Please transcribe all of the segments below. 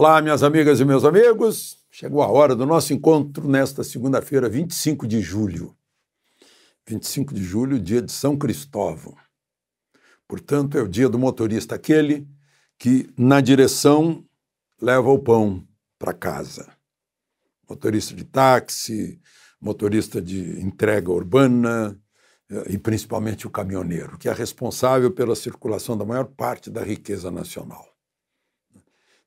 Olá, minhas amigas e meus amigos. Chegou a hora do nosso encontro nesta segunda-feira, 25 de julho. 25 de julho, dia de São Cristóvão. Portanto, é o dia do motorista aquele que, na direção, leva o pão para casa. Motorista de táxi, motorista de entrega urbana eh, e principalmente o caminhoneiro, que é responsável pela circulação da maior parte da riqueza nacional.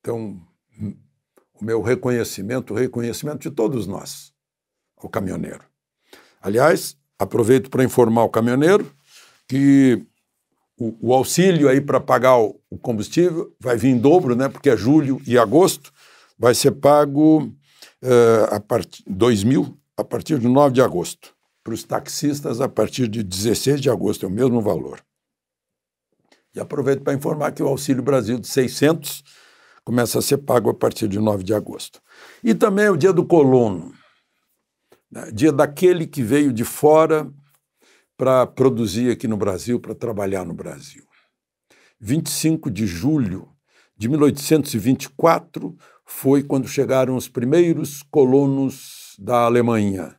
Então, o meu reconhecimento, o reconhecimento de todos nós ao caminhoneiro. Aliás, aproveito para informar o caminhoneiro que o, o auxílio aí para pagar o, o, combustível vai vir em dobro, né? Porque é julho e agosto, vai ser pago uh, a part... dois mil a partir de 9 de agosto. Para os taxistas, a partir de 16 de agosto, é o mesmo valor. E aproveito para informar que o Auxílio Brasil de 600 começa a ser pago a partir de 9 de agosto. E também é o dia do colono, né? dia daquele que veio de fora para produzir aqui no Brasil, para trabalhar no Brasil. 25 de julho de 1824 foi quando chegaram os primeiros colonos da Alemanha,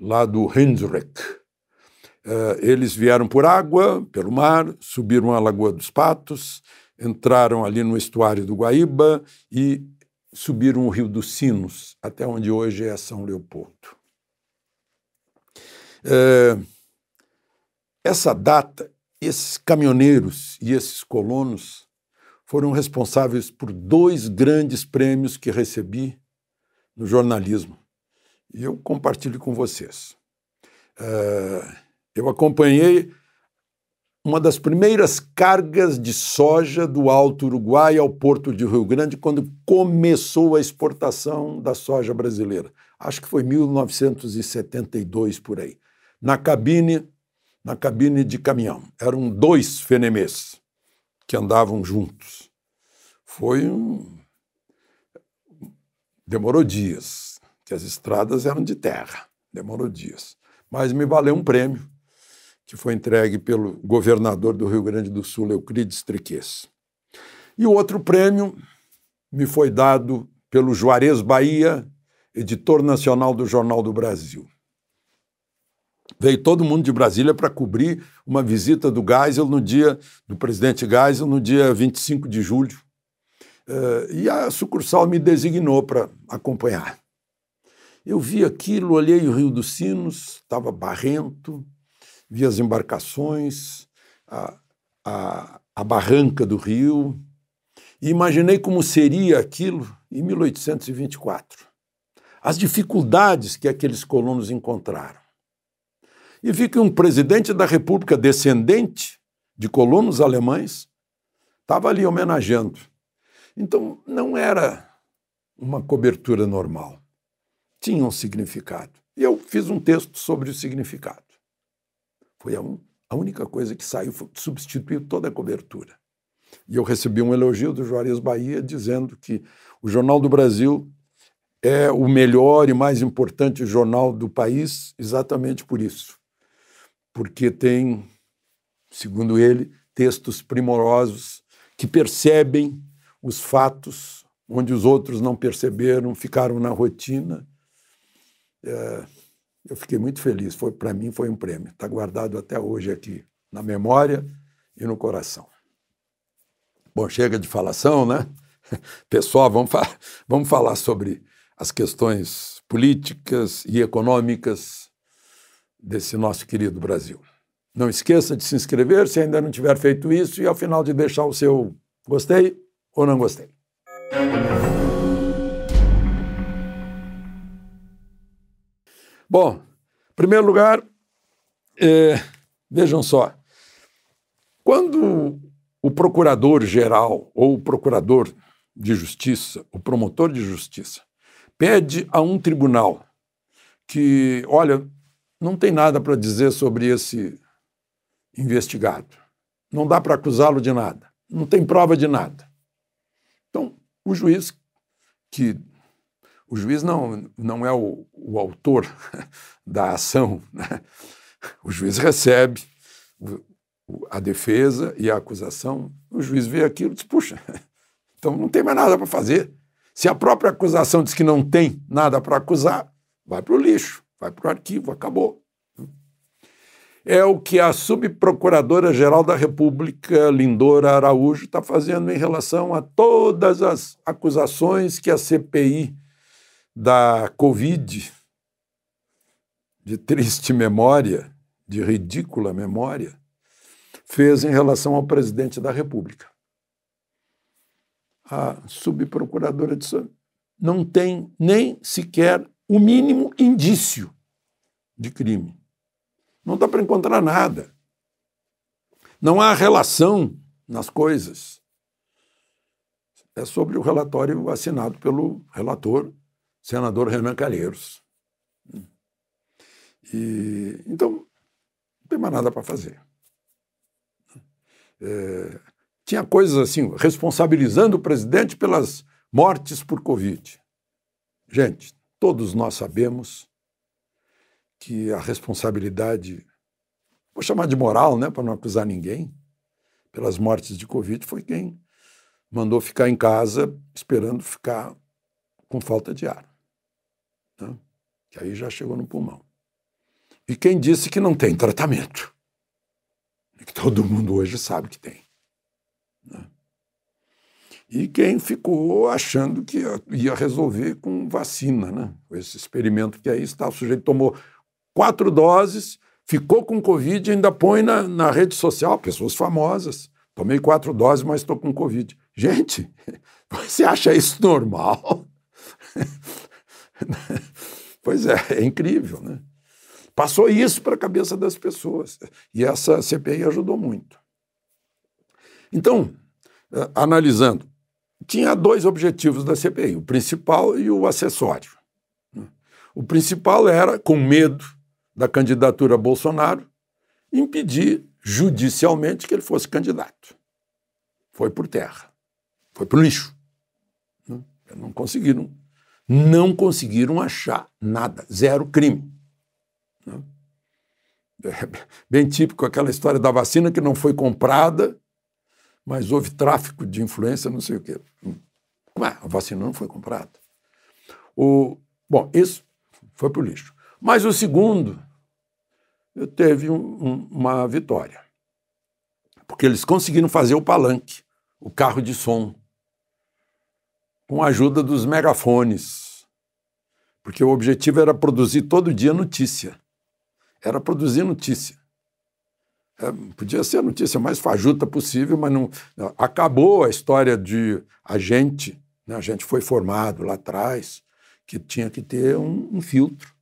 lá do Hendrik. Eh, eles vieram por água, pelo mar, subiram a Lagoa dos Patos, entraram ali no estuário do Guaíba e subiram o Rio dos Sinos, até onde hoje é São Leopoldo. É, essa data, esses caminhoneiros e esses colonos foram responsáveis por dois grandes prêmios que recebi no jornalismo. E eu compartilho com vocês. É, eu acompanhei uma das primeiras cargas de soja do Alto Uruguai ao Porto de Rio Grande, quando começou a exportação da soja brasileira. Acho que foi 1972 por aí. Na cabine, na cabine de caminhão. Eram dois fenemês que andavam juntos. Foi um demorou dias, que as estradas eram de terra, demorou dias, mas me valeu um prêmio que foi entregue pelo governador do Rio Grande do Sul, Euclides Triques. E o outro prêmio me foi dado pelo Juarez Bahia, editor nacional do Jornal do Brasil. Veio todo mundo de Brasília para cobrir uma visita do Geisel no dia do presidente Geisel no dia 25 de julho. Uh, e a sucursal me designou para acompanhar. Eu vi aquilo, olhei o Rio dos Sinos, estava barrento, via as embarcações, a, a, a barranca do rio, e imaginei como seria aquilo em 1824. As dificuldades que aqueles colonos encontraram. E vi que um presidente da República descendente de colonos alemães, estava ali homenageando. Então, não era uma cobertura normal. Tinha um significado. E eu fiz um texto sobre o significado. Foi a, a única coisa que saiu, substituiu toda a cobertura. E eu recebi um elogio do Juarez Bahia dizendo que o Jornal do Brasil é o melhor e mais importante jornal do país exatamente por isso. Porque tem, segundo ele, textos primorosos que percebem os fatos onde os outros não perceberam, ficaram na rotina. É, eu fiquei muito feliz. Foi para mim foi um prêmio. Está guardado até hoje aqui na memória e no coração. Bom, chega de falação, né? Pessoal, vamos, fa vamos falar sobre as questões políticas e econômicas desse nosso querido Brasil. Não esqueça de se inscrever se ainda não tiver feito isso e ao final de deixar o seu gostei ou não gostei. Bom, em primeiro lugar, é, vejam só, quando o procurador-geral ou o procurador de justiça, o promotor de justiça, pede a um tribunal que, olha, não tem nada para dizer sobre esse investigado, não dá para acusá-lo de nada, não tem prova de nada. Então, o juiz que o juiz não, não é o, o autor da ação. Né? O juiz recebe a defesa e a acusação. O juiz vê aquilo e diz: puxa, então não tem mais nada para fazer. Se a própria acusação diz que não tem nada para acusar, vai para o lixo, vai para o arquivo, acabou. É o que a subprocuradora-geral da República, Lindora Araújo, está fazendo em relação a todas as acusações que a CPI da Covid, de triste memória, de ridícula memória, fez em relação ao presidente da República. A subprocuradora de não tem nem sequer o mínimo indício de crime. Não dá para encontrar nada. Não há relação nas coisas. É sobre o relatório assinado pelo relator senador Renan Calheiros. E, então, não tem mais nada para fazer. É, tinha coisas assim, responsabilizando o presidente pelas mortes por Covid. Gente, todos nós sabemos que a responsabilidade, vou chamar de moral, né, para não acusar ninguém, pelas mortes de Covid foi quem mandou ficar em casa esperando ficar com falta de ar. Tá? Que aí já chegou no pulmão. E quem disse que não tem tratamento? que todo mundo hoje sabe que tem. Né? E quem ficou achando que ia resolver com vacina, né? Esse experimento que aí está, o sujeito tomou quatro doses, ficou com Covid e ainda põe na, na rede social pessoas famosas. Tomei quatro doses, mas estou com Covid. Gente, você acha isso normal? pois é, é incrível, né? Passou isso para a cabeça das pessoas. E essa CPI ajudou muito. Então, analisando, tinha dois objetivos da CPI, o principal e o acessório. Né? O principal era, com medo da candidatura a Bolsonaro, impedir judicialmente que ele fosse candidato. Foi por terra, foi para o lixo. Né? Não conseguiram não conseguiram achar nada, zero crime. É bem típico aquela história da vacina que não foi comprada, mas houve tráfico de influência, não sei o quê. é, a vacina não foi comprada. O, bom, isso foi para o lixo. Mas o segundo teve um, um, uma vitória, porque eles conseguiram fazer o palanque, o carro de som com a ajuda dos megafones, porque o objetivo era produzir todo dia notícia. Era produzir notícia. É, podia ser a notícia mais fajuta possível, mas não, não. Acabou a história de a gente, né, a gente foi formado lá atrás, que tinha que ter um, um filtro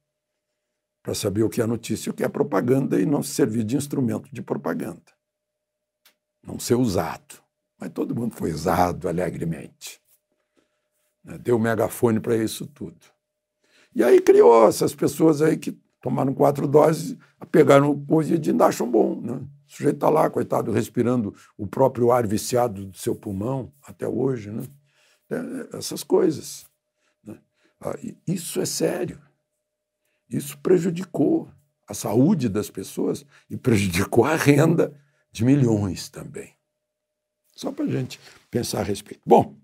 para saber o que é notícia e o que é propaganda e não se servir de instrumento de propaganda. Não ser usado. Mas todo mundo foi usado alegremente né, deu megafone para isso tudo. E aí criou essas pessoas aí que tomaram quatro doses, pegaram o Covid e acham bom. Né? O sujeito está lá, coitado, respirando o próprio ar viciado do seu pulmão até hoje. Né? É, é, essas coisas. Né? Ah, isso é sério. Isso prejudicou a saúde das pessoas e prejudicou a renda de milhões também. Só para a gente pensar a respeito. Bom,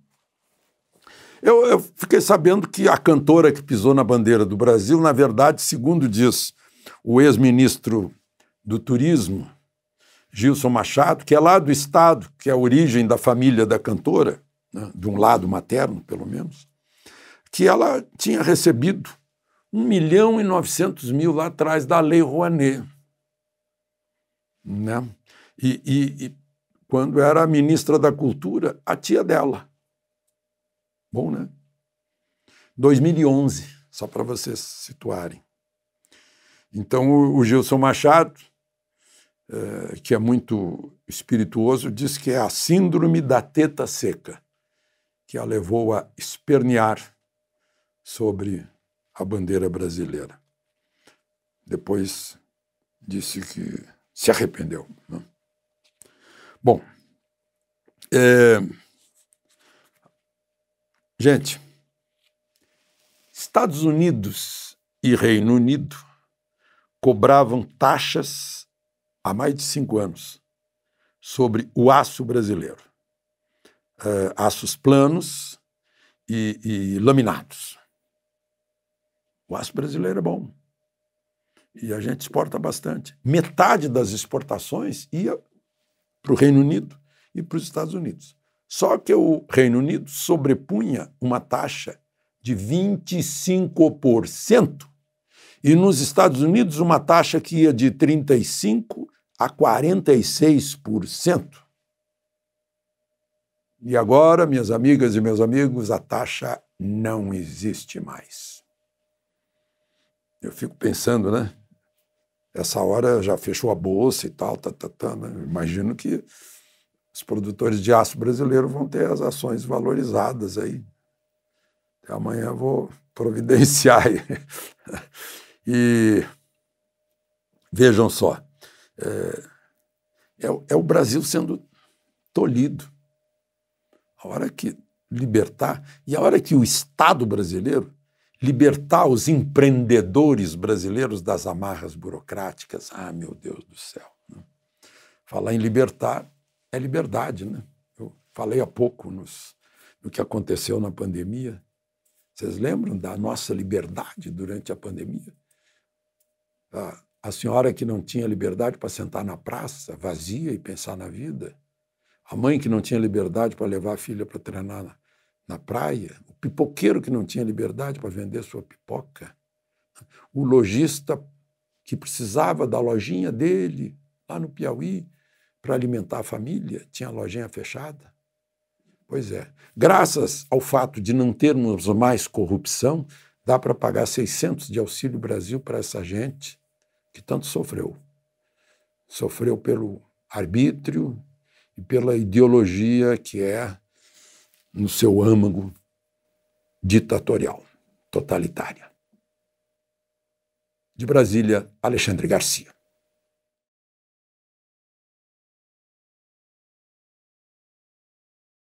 eu, eu, fiquei sabendo que a cantora que pisou na bandeira do Brasil, na verdade, segundo diz o ex-ministro do Turismo, Gilson Machado, que é lá do Estado, que é a origem da família da cantora, né, de um lado materno, pelo menos, que ela tinha recebido 1 milhão e 900 mil lá atrás da Lei Rouanet. Né? E, e, e quando era ministra da Cultura, a tia dela Bom, né? 2011, só para vocês situarem. Então, o Gilson Machado, é, que é muito espirituoso, diz que é a síndrome da teta seca que a levou a espernear sobre a bandeira brasileira. Depois disse que se arrependeu. Né? Bom, é, Gente, Estados Unidos e Reino Unido cobravam taxas há mais de cinco anos sobre o aço brasileiro, uh, aços planos e, e laminados. O aço brasileiro é bom e a gente exporta bastante. Metade das exportações ia para o Reino Unido e para os Estados Unidos. Só que o Reino Unido sobrepunha uma taxa de 25% e nos Estados Unidos uma taxa que ia de 35 a 46%. E agora, minhas amigas e meus amigos, a taxa não existe mais. Eu fico pensando, né? Essa hora já fechou a bolsa e tal, tá, tá, tá, né? imagino que os produtores de aço brasileiro vão ter as ações valorizadas aí. Até então, amanhã vou providenciar. Aí. e vejam só, é, é, é, o Brasil sendo tolhido. A hora que libertar, e a hora que o Estado brasileiro libertar os empreendedores brasileiros das amarras burocráticas, ah, meu Deus do céu. Né? Falar em libertar, é liberdade, né? Eu falei há pouco nos, no que aconteceu na pandemia. Vocês lembram da nossa liberdade durante a pandemia? A, a senhora que não tinha liberdade para sentar na praça, vazia e pensar na vida. A mãe que não tinha liberdade para levar a filha para treinar na, na praia. O pipoqueiro que não tinha liberdade para vender sua pipoca. O lojista que precisava da lojinha dele lá no Piauí para alimentar a família, tinha a lojinha fechada. Pois é. Graças ao fato de não termos mais corrupção, dá para pagar 600 de Auxílio Brasil para essa gente que tanto sofreu. Sofreu pelo arbítrio e pela ideologia que é, no seu âmago, ditatorial, totalitária. De Brasília, Alexandre Garcia.